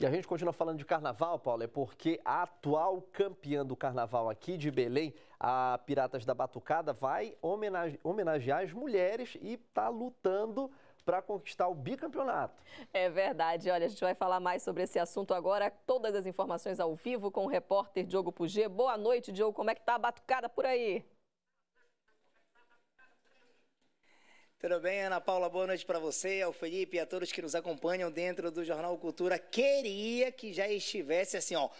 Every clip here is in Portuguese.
E a gente continua falando de carnaval, Paulo, é porque a atual campeã do carnaval aqui de Belém, a Piratas da Batucada, vai homenage homenagear as mulheres e está lutando para conquistar o bicampeonato. É verdade. Olha, a gente vai falar mais sobre esse assunto agora. Todas as informações ao vivo com o repórter Diogo Puget. Boa noite, Diogo. Como é que está a batucada por aí? Tudo bem, Ana Paula? Boa noite para você, ao Felipe e a todos que nos acompanham dentro do Jornal Cultura. Queria que já estivesse assim, ó,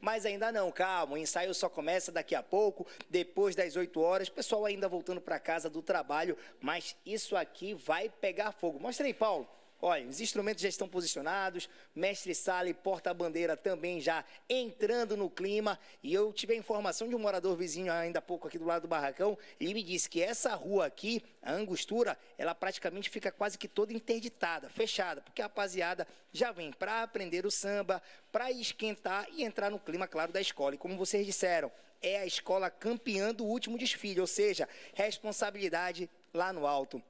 mas ainda não, calma, o ensaio só começa daqui a pouco, depois das 8 horas, pessoal ainda voltando para casa do trabalho, mas isso aqui vai pegar fogo. Mostra aí, Paulo. Olha, os instrumentos já estão posicionados, mestre sala e porta-bandeira também já entrando no clima. E eu tive a informação de um morador vizinho ainda há pouco aqui do lado do barracão, e ele me disse que essa rua aqui, a Angostura, ela praticamente fica quase que toda interditada, fechada, porque a rapaziada já vem para aprender o samba, para esquentar e entrar no clima, claro, da escola. E como vocês disseram, é a escola campeã do último desfile, ou seja, responsabilidade lá no alto.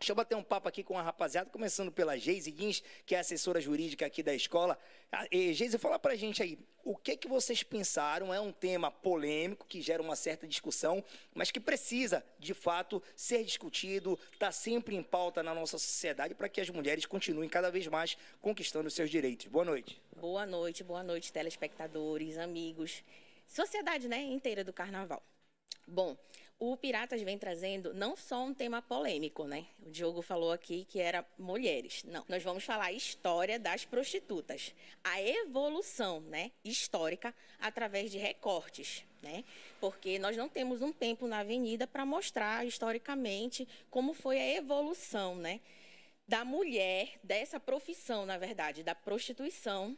Deixa eu bater um papo aqui com a rapaziada, começando pela Geise Guins, que é assessora jurídica aqui da escola. Ah, Geise, fala pra gente aí, o que que vocês pensaram? É um tema polêmico, que gera uma certa discussão, mas que precisa, de fato, ser discutido, está sempre em pauta na nossa sociedade, para que as mulheres continuem cada vez mais conquistando seus direitos. Boa noite. Boa noite, boa noite, telespectadores, amigos, sociedade né, inteira do carnaval. Bom, o Piratas vem trazendo não só um tema polêmico, né? O Diogo falou aqui que era mulheres. Não, nós vamos falar a história das prostitutas, a evolução, né, histórica através de recortes, né? Porque nós não temos um tempo na avenida para mostrar historicamente como foi a evolução, né, da mulher dessa profissão, na verdade, da prostituição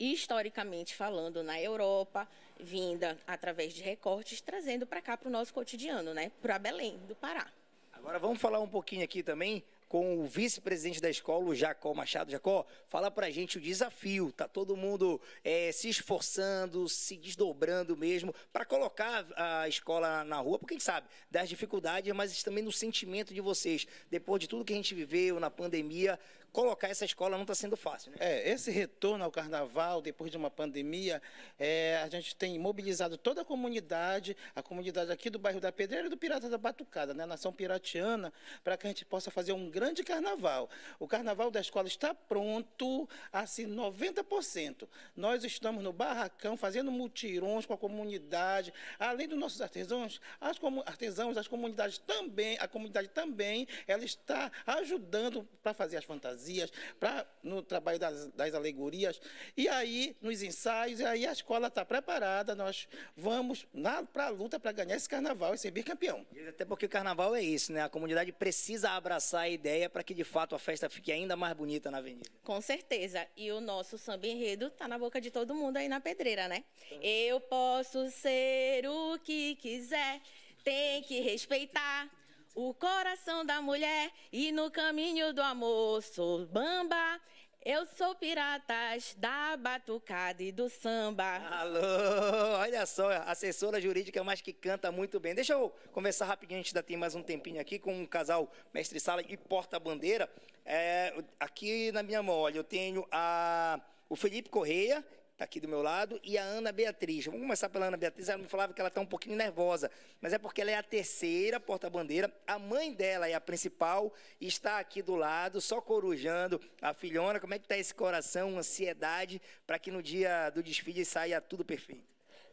historicamente falando na Europa, vinda através de recortes, trazendo para cá para o nosso cotidiano, né? Para Belém do Pará. Agora vamos falar um pouquinho aqui também com o vice-presidente da escola, o Jacó Machado. Jacó, fala para gente o desafio. Tá todo mundo é, se esforçando, se desdobrando mesmo para colocar a escola na rua, porque a gente sabe das dificuldades, mas também no sentimento de vocês. Depois de tudo que a gente viveu na pandemia, colocar essa escola não está sendo fácil. Né? É, esse retorno ao carnaval, depois de uma pandemia, é, a gente tem mobilizado toda a comunidade, a comunidade aqui do bairro da Pedreira e do Pirata da Batucada, né, nação piratiana, para que a gente possa fazer um grande carnaval. O carnaval da escola está pronto, assim, 90%. Nós estamos no barracão fazendo mutirões com a comunidade, além dos nossos artesãos, as artesãos, as comunidades também, a comunidade também, ela está ajudando para fazer as fantasias fantasias, pra, no trabalho das, das alegorias. E aí, nos ensaios, e aí a escola está preparada, nós vamos para a luta para ganhar esse carnaval e ser bicampeão. Até porque o carnaval é isso, né? A comunidade precisa abraçar a ideia para que, de fato, a festa fique ainda mais bonita na avenida. Com certeza. E o nosso samba enredo está na boca de todo mundo aí na pedreira, né? Eu posso ser o que quiser, tem que respeitar o coração da mulher e no caminho do amor sou bamba. Eu sou piratas da batucada e do samba. Alô, olha só, assessora jurídica, é mas que canta muito bem. Deixa eu conversar rapidinho, a gente ainda tem mais um tempinho aqui com um casal mestre-sala e porta-bandeira. É, aqui na minha mão, olha, eu tenho a, o Felipe Correia está aqui do meu lado, e a Ana Beatriz. Vamos começar pela Ana Beatriz. Ela me falava que ela está um pouquinho nervosa, mas é porque ela é a terceira porta-bandeira. A mãe dela é a principal, está aqui do lado, só corujando a filhona. Como é que está esse coração, ansiedade, para que no dia do desfile saia tudo perfeito?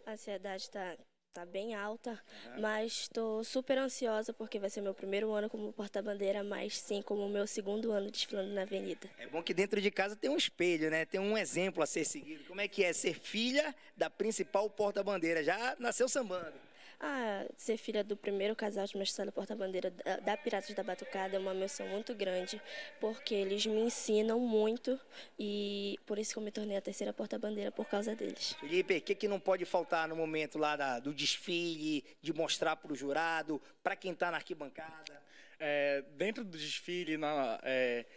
A ansiedade está está bem alta, uhum. mas estou super ansiosa porque vai ser meu primeiro ano como porta-bandeira, mas sim como meu segundo ano desfilando na avenida. É bom que dentro de casa tem um espelho, né? Tem um exemplo a ser seguido. Como é que é ser filha da principal porta-bandeira? Já nasceu sambando. Ah, ser filha do primeiro casal de mestrado porta-bandeira da, Piratas da Batucada é uma emoção muito grande, porque eles me ensinam muito e por isso que eu me tornei a terceira porta-bandeira por causa deles. Felipe, o que, que não pode faltar no momento lá da, do desfile, de mostrar para o jurado, para quem está na arquibancada? É, dentro do desfile, na, é,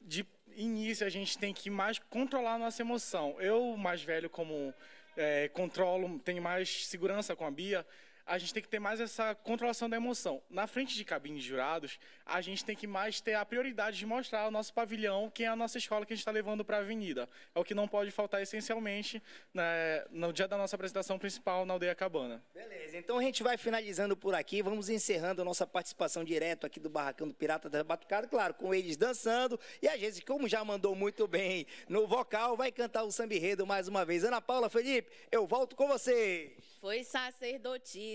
de início a gente tem que mais controlar a nossa emoção. Eu, mais velho, como é, controlo, tenho mais segurança com a Bia, a gente tem que ter mais essa controlação da emoção. Na frente de cabine de jurados, a gente tem que mais ter a prioridade de mostrar o nosso pavilhão, que é a nossa escola que a gente está levando para a avenida. É o que não pode faltar essencialmente né, no dia da nossa apresentação principal na Aldeia Cabana. Beleza, então a gente vai finalizando por aqui, vamos encerrando a nossa participação direto aqui do Barracão do Pirata da Batucada, claro, com eles dançando, e a gente, como já mandou muito bem no vocal, vai cantar o samba Redo mais uma vez. Ana Paula, Felipe, eu volto com vocês. Foi sacerdotismo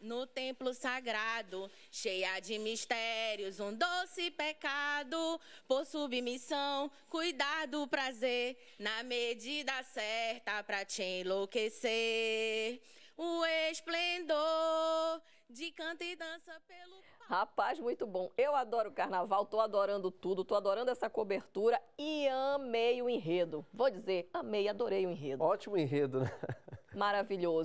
no templo sagrado, cheia de mistérios, um doce pecado. Por submissão, cuidar do prazer, na medida certa pra te enlouquecer. O esplendor de canto e dança pelo. Rapaz, muito bom. Eu adoro o carnaval, tô adorando tudo, tô adorando essa cobertura e amei o enredo. Vou dizer, amei, adorei o enredo. Ótimo enredo, né? Maravilhoso.